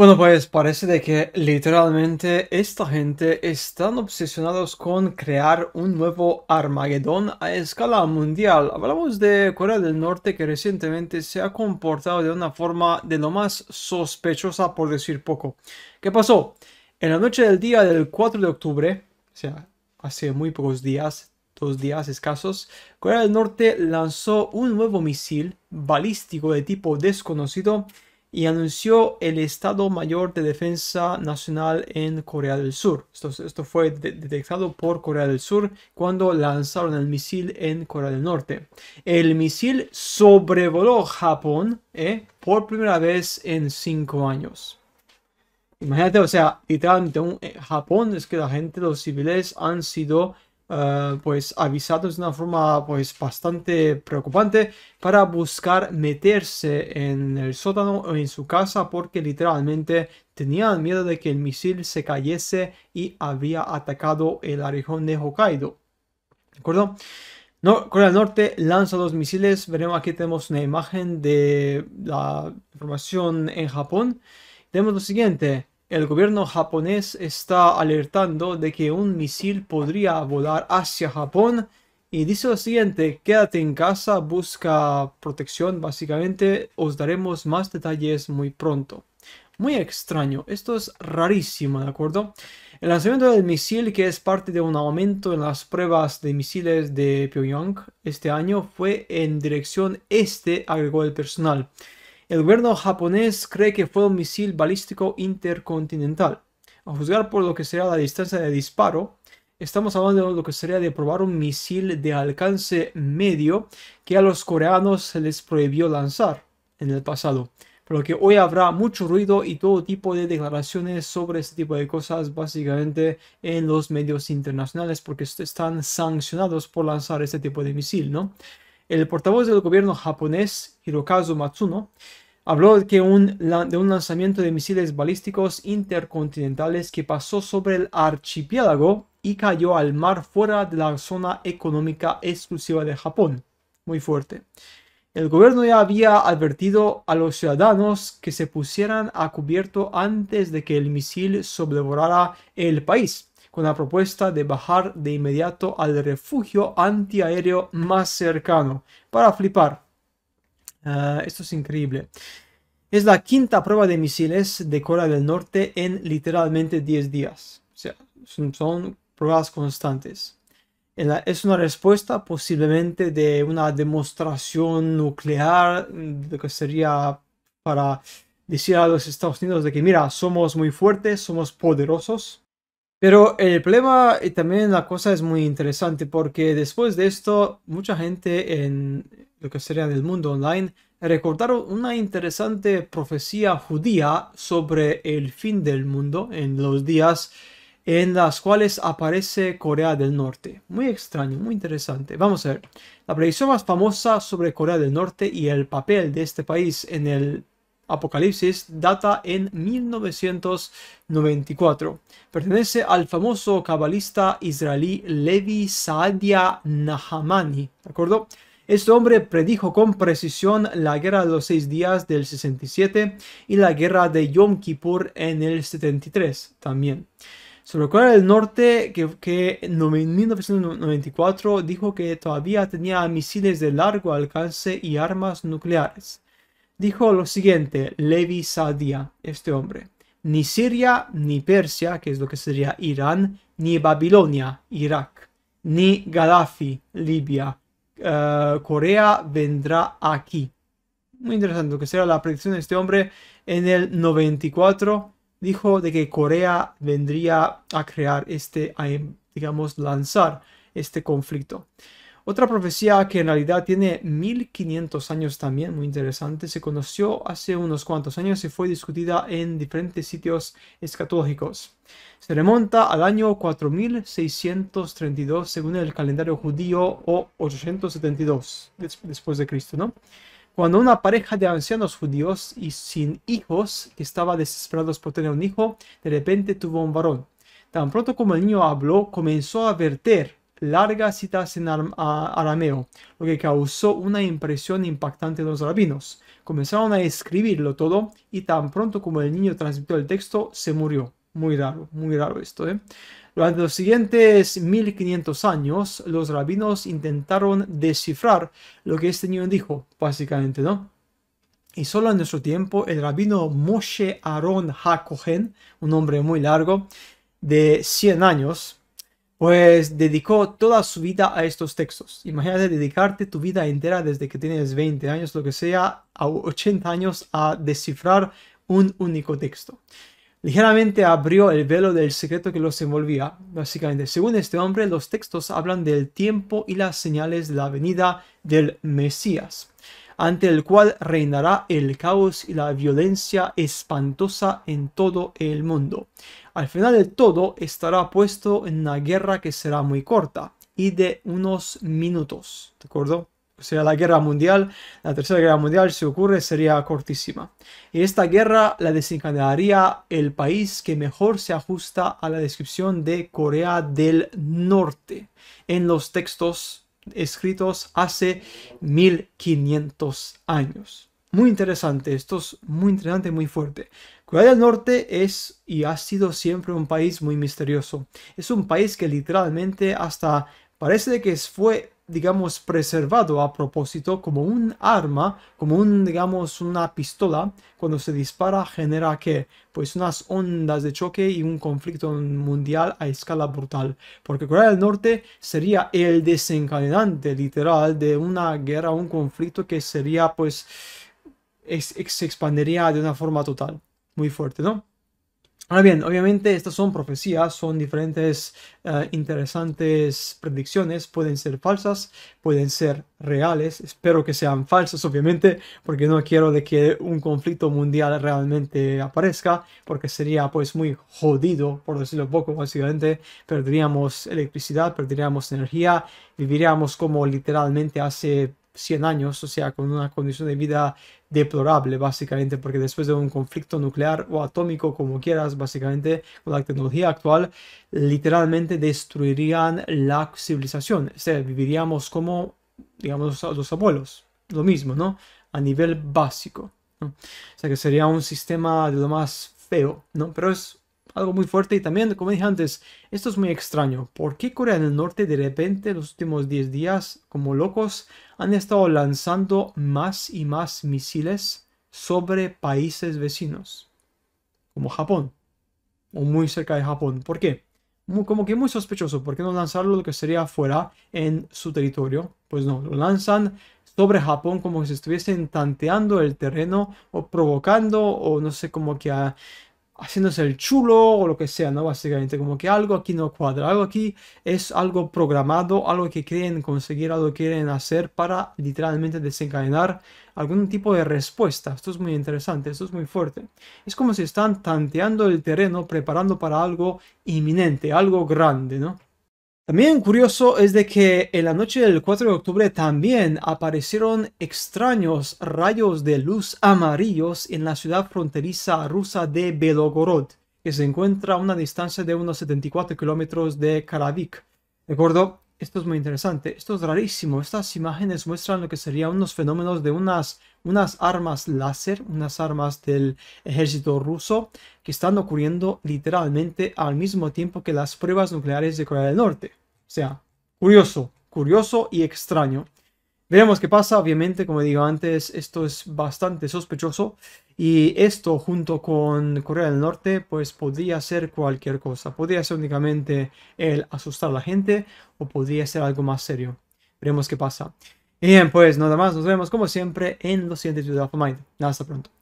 Bueno, pues parece de que literalmente esta gente están obsesionados con crear un nuevo Armagedón a escala mundial. Hablamos de Corea del Norte que recientemente se ha comportado de una forma de lo más sospechosa por decir poco. ¿Qué pasó? En la noche del día del 4 de octubre, o sea, hace muy pocos días, dos días escasos, Corea del Norte lanzó un nuevo misil balístico de tipo desconocido y anunció el Estado Mayor de Defensa Nacional en Corea del Sur. Esto, esto fue detectado por Corea del Sur cuando lanzaron el misil en Corea del Norte. El misil sobrevoló Japón ¿eh? por primera vez en cinco años. Imagínate, o sea, literalmente un, eh, Japón es que la gente, los civiles han sido Ah, pues avisados de una forma pues bastante preocupante para buscar meterse en el sótano o en su casa porque literalmente tenían miedo de que el misil se cayese y había atacado el arejón de Hokkaido. ¿De acuerdo? Corea del Norte lanza los misiles. Veremos aquí tenemos una imagen de la información en Japón. Tenemos lo siguiente el gobierno japonés está alertando de que un misil podría volar hacia Japón y dice lo siguiente, quédate en casa, busca protección, básicamente os daremos más detalles muy pronto. Muy extraño, esto es rarísimo, ¿de acuerdo? El lanzamiento del misil, que es parte de un aumento en las pruebas de misiles de Pyongyang este año, fue en dirección este, agregó el personal. El gobierno japonés cree que fue un misil balístico intercontinental. A juzgar por lo que sería la distancia de disparo, estamos hablando de lo que sería de probar un misil de alcance medio que a los coreanos se les prohibió lanzar en el pasado. Pero que hoy habrá mucho ruido y todo tipo de declaraciones sobre este tipo de cosas básicamente en los medios internacionales porque están sancionados por lanzar este tipo de misil, ¿no? El portavoz del gobierno japonés, Hirokazu Matsuno, habló de, un, un lanzamiento de misiles balísticos intercontinentales que pasó sobre el archipiélago y cayó al mar fuera de la zona económica exclusiva de Japón. Muy fuerte. El gobierno ya había advertido a los ciudadanos que se pusieran a cubierto antes de que el misil sobrevolara el país con la propuesta de bajar de inmediato al refugio antiaéreo más cercano. Para flipar. Ah, esto es increíble. Es la quinta prueba de misiles de Corea del Norte en literalmente 10 días. O sea, son, pruebas constantes. Es una respuesta posiblemente de una demostración nuclear, lo que sería para decir a los Estados Unidos de que, mira, somos muy fuertes, somos poderosos, pero el problema y también la cosa es muy interesante porque después de esto mucha gente en lo que sería en el mundo online recordaron una interesante profecía judía sobre el fin del mundo en los días en las cuales aparece Corea del Norte. Muy extraño, muy interesante. Vamos a ver. La predicción más famosa sobre Corea del Norte y el papel de este país en el Apocalipsis data en 1994. Pertenece al famoso cabalista israelí Levi Saadia Nahamani, ¿de acuerdo? Este hombre predijo con precisión la guerra de los seis días del 67 y la guerra de Yom Kippur en el 73 también. Sobre recuerda el Norte, que, que, en 1994 dijo que todavía tenía misiles de largo alcance y armas nucleares dijo lo siguiente Levi Sadia, este hombre. Ni Siria, ni Persia, que es lo que sería Irán, ni Babilonia, Irak, ni Gaddafi, Libia, eh, Corea vendrá aquí. Muy interesante que será la predicción de este hombre en el 94 dijo de que Corea vendría a crear este, digamos, lanzar este conflicto. Otra profecía que en realidad tiene 1500 años también, muy interesante, se conoció hace unos cuantos años y fue discutida en diferentes sitios escatológicos. Se remonta al año 4632 según el calendario judío o 872 después de Cristo, ¿no? Cuando una pareja de ancianos judíos y sin hijos que estaba desesperados por tener un hijo, de repente tuvo un varón. Tan pronto como el niño habló, comenzó a verter largas citas en arameo, lo que causó una impresión impactante en los rabinos. Comenzaron a escribirlo todo y tan pronto como el niño transmitió el texto, se murió. Muy raro, muy raro esto, ¿eh? Durante los siguientes 1500 años, los rabinos intentaron descifrar lo que este niño dijo, básicamente, ¿no? Y solo en nuestro tiempo, el rabino Moshe Aaron HaKohen, un hombre muy largo, de 100 años, pues dedicó toda su vida a estos textos. Imagínate dedicarte tu vida entera desde que tienes 20 años, lo que sea, a 80 años a descifrar un único texto. Ligeramente abrió el velo del secreto que los envolvía. Básicamente, según este hombre, los textos hablan del tiempo y las señales de la venida del Mesías ante el cual reinará el caos y la violencia espantosa en todo el mundo. Al final de todo estará puesto en una guerra que será muy corta y de unos minutos, ¿de acuerdo? O sea, la guerra mundial, la tercera guerra mundial, si ocurre, sería cortísima. Y esta guerra la desencadenaría el país que mejor se ajusta a la descripción de Corea del Norte en los textos escritos hace 1500 años. Muy interesante, esto es muy interesante, muy fuerte. Corea del Norte es y ha sido siempre un país muy misterioso. Es un país que literalmente hasta parece que fue digamos, preservado a propósito como un arma, como un, digamos, una pistola, cuando se dispara genera que, pues unas ondas de choque y un conflicto mundial a escala brutal, porque Corea del Norte sería el desencadenante literal de una guerra, un conflicto que sería, pues, se expandería de una forma total, muy fuerte, ¿no? Ahora bien, obviamente estas son profecías, son diferentes eh, interesantes predicciones, pueden ser falsas, pueden ser reales, espero que sean falsas obviamente, porque no quiero que un conflicto mundial realmente aparezca, porque sería pues muy jodido, por decirlo poco, básicamente, perderíamos electricidad, perderíamos energía, viviríamos como literalmente hace 100 años, o sea, con una condición de vida deplorable, básicamente, porque después de un conflicto nuclear o atómico, como quieras, básicamente, con la tecnología actual, literalmente destruirían la civilización. O sea, viviríamos como, digamos, los abuelos, lo mismo, ¿no? A nivel básico. O sea, que sería un sistema de lo más feo, ¿no? Pero es algo muy fuerte. Y también, como dije antes, esto es muy extraño. ¿Por qué Corea del Norte de repente, los últimos 10 días, como locos, han estado lanzando más y más misiles sobre países vecinos? Como Japón. O muy cerca de Japón. ¿Por qué? como que muy sospechoso. ¿Por qué no lanzarlo lo que sería fuera en su territorio? Pues no, lo lanzan sobre Japón como si estuviesen tanteando el terreno o provocando o no sé, cómo que a haciéndose el chulo o lo que sea, ¿no? Básicamente, como que algo aquí no cuadra, algo aquí es algo programado, algo que creen conseguir, algo que quieren hacer para literalmente desencadenar algún tipo de respuesta. Esto es muy interesante, esto es muy fuerte. Es como si están tanteando el terreno, preparando para algo inminente, algo grande, ¿no? También curioso es de que en la noche del 4 de octubre también aparecieron extraños rayos de luz amarillos en la ciudad fronteriza rusa de Belogorod, que se encuentra a una distancia de unos 74 kilómetros de Karavik. ¿De acuerdo? Esto es muy interesante, esto es rarísimo. Estas imágenes muestran lo que serían unos fenómenos de unas, unas armas láser, unas armas del ejército ruso, que están ocurriendo literalmente al mismo tiempo que las pruebas nucleares de Corea del Norte. O sea, curioso, curioso y extraño. Veremos qué pasa, obviamente, como digo antes, esto es bastante sospechoso y esto junto con Corea del Norte, pues podría ser cualquier cosa. Podría ser únicamente el asustar a la gente o podría ser algo más serio. Veremos qué pasa. Bien, pues nada más, nos vemos como siempre en los siguientes videos de Alpha Mind. Hasta pronto.